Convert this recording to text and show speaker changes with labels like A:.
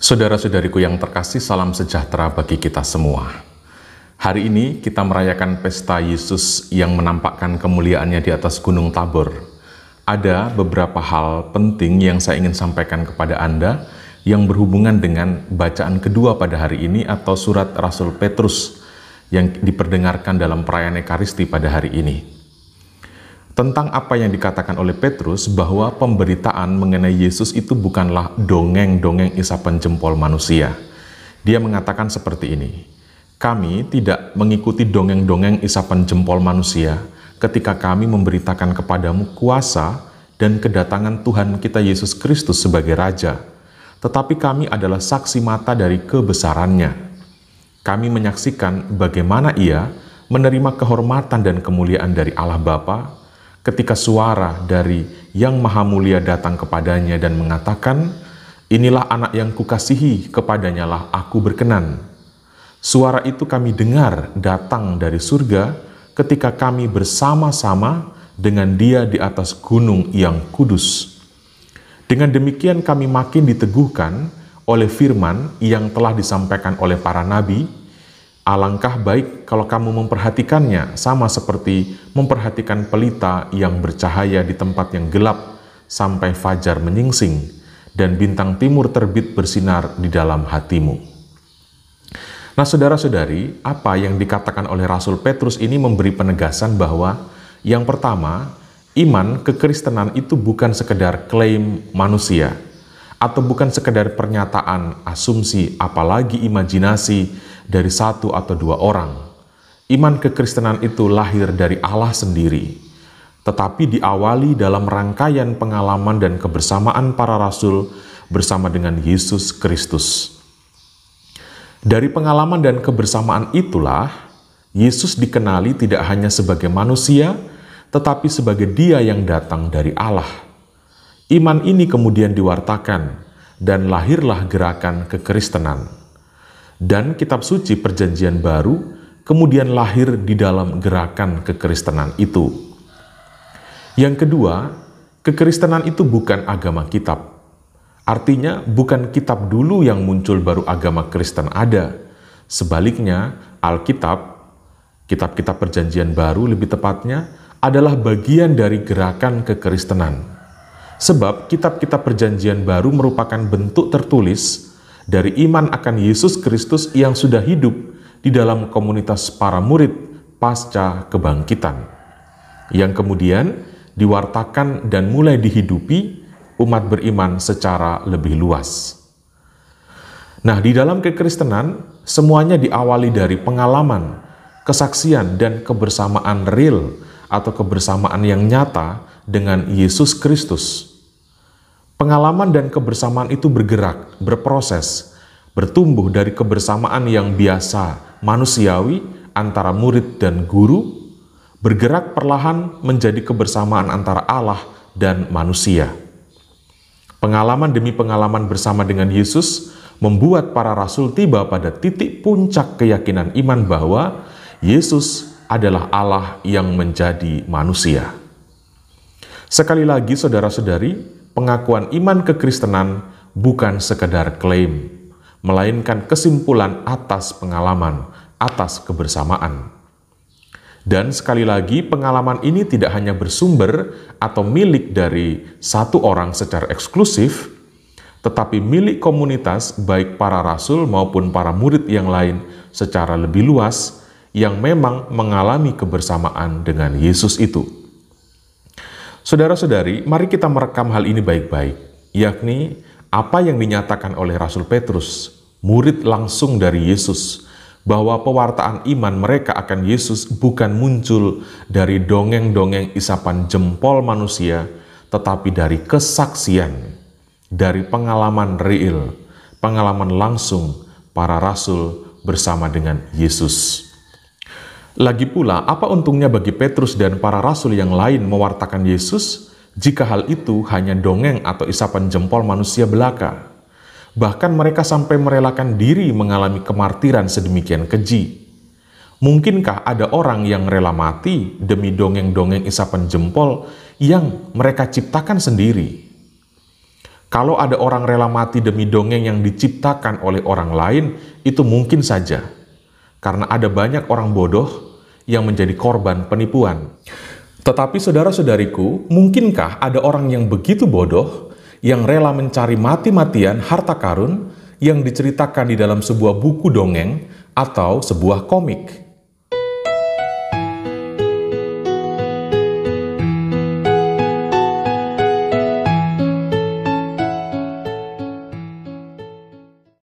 A: Saudara-saudariku yang terkasih, salam sejahtera bagi kita semua. Hari ini kita merayakan pesta Yesus yang menampakkan kemuliaannya di atas Gunung Tabur. Ada beberapa hal penting yang saya ingin sampaikan kepada Anda yang berhubungan dengan bacaan kedua pada hari ini atau surat Rasul Petrus yang diperdengarkan dalam perayaan Ekaristi pada hari ini tentang apa yang dikatakan oleh Petrus bahwa pemberitaan mengenai Yesus itu bukanlah dongeng-dongeng isapan jempol manusia. Dia mengatakan seperti ini, kami tidak mengikuti dongeng-dongeng isapan jempol manusia ketika kami memberitakan kepadamu kuasa dan kedatangan Tuhan kita Yesus Kristus sebagai Raja, tetapi kami adalah saksi mata dari kebesarannya. Kami menyaksikan bagaimana ia menerima kehormatan dan kemuliaan dari Allah Bapa ketika suara dari Yang Maha Mulia datang kepadanya dan mengatakan, Inilah anak yang kukasihi, kepadanyalah aku berkenan. Suara itu kami dengar datang dari surga ketika kami bersama-sama dengan dia di atas gunung yang kudus. Dengan demikian kami makin diteguhkan oleh firman yang telah disampaikan oleh para nabi, Alangkah baik kalau kamu memperhatikannya, sama seperti memperhatikan pelita yang bercahaya di tempat yang gelap sampai fajar menyingsing dan bintang timur terbit bersinar di dalam hatimu. Nah, saudara-saudari, apa yang dikatakan oleh Rasul Petrus ini memberi penegasan bahwa yang pertama, iman kekristenan itu bukan sekedar klaim manusia atau bukan sekedar pernyataan, asumsi, apalagi imajinasi dari satu atau dua orang. Iman kekristenan itu lahir dari Allah sendiri, tetapi diawali dalam rangkaian pengalaman dan kebersamaan para rasul bersama dengan Yesus Kristus. Dari pengalaman dan kebersamaan itulah Yesus dikenali tidak hanya sebagai manusia, tetapi sebagai Dia yang datang dari Allah. Iman ini kemudian diwartakan, dan lahirlah gerakan kekristenan dan kitab suci Perjanjian Baru kemudian lahir di dalam gerakan kekristenan itu. Yang kedua, kekristenan itu bukan agama kitab. Artinya, bukan kitab dulu yang muncul baru agama Kristen ada. Sebaliknya, Alkitab, kitab-kitab Perjanjian Baru lebih tepatnya, adalah bagian dari gerakan kekristenan. Sebab kitab-kitab Perjanjian Baru merupakan bentuk tertulis dari iman akan Yesus Kristus yang sudah hidup di dalam komunitas para murid pasca kebangkitan. Yang kemudian diwartakan dan mulai dihidupi umat beriman secara lebih luas. Nah, di dalam kekristenan, semuanya diawali dari pengalaman, kesaksian, dan kebersamaan real atau kebersamaan yang nyata dengan Yesus Kristus Pengalaman dan kebersamaan itu bergerak, berproses, bertumbuh dari kebersamaan yang biasa, manusiawi antara murid dan guru, bergerak perlahan menjadi kebersamaan antara Allah dan manusia. Pengalaman demi pengalaman bersama dengan Yesus membuat para rasul tiba pada titik puncak keyakinan iman bahwa Yesus adalah Allah yang menjadi manusia. Sekali lagi, saudara-saudari, pengakuan iman kekristenan bukan sekedar klaim, melainkan kesimpulan atas pengalaman, atas kebersamaan. Dan sekali lagi, pengalaman ini tidak hanya bersumber atau milik dari satu orang secara eksklusif, tetapi milik komunitas, baik para rasul maupun para murid yang lain, secara lebih luas yang memang mengalami kebersamaan dengan Yesus itu. Saudara-saudari, mari kita merekam hal ini baik-baik, yakni apa yang dinyatakan oleh Rasul Petrus, murid langsung dari Yesus, bahwa pewartaan iman mereka akan Yesus bukan muncul dari dongeng-dongeng isapan jempol manusia, tetapi dari kesaksian, dari pengalaman real, pengalaman langsung para rasul bersama dengan Yesus. Lagi pula, apa untungnya bagi Petrus dan para rasul yang lain mewartakan Yesus jika hal itu hanya dongeng atau isapan jempol manusia belaka? Bahkan mereka sampai merelakan diri mengalami kemartiran sedemikian keji. Mungkinkah ada orang yang rela mati demi dongeng-dongeng isapan jempol yang mereka ciptakan sendiri? Kalau ada orang rela mati demi dongeng yang diciptakan oleh orang lain, itu mungkin saja. Karena ada banyak orang bodoh yang menjadi korban penipuan. Tetapi saudara-saudariku, mungkinkah ada orang yang begitu bodoh yang rela mencari mati-matian harta karun yang diceritakan di dalam sebuah buku dongeng atau sebuah komik?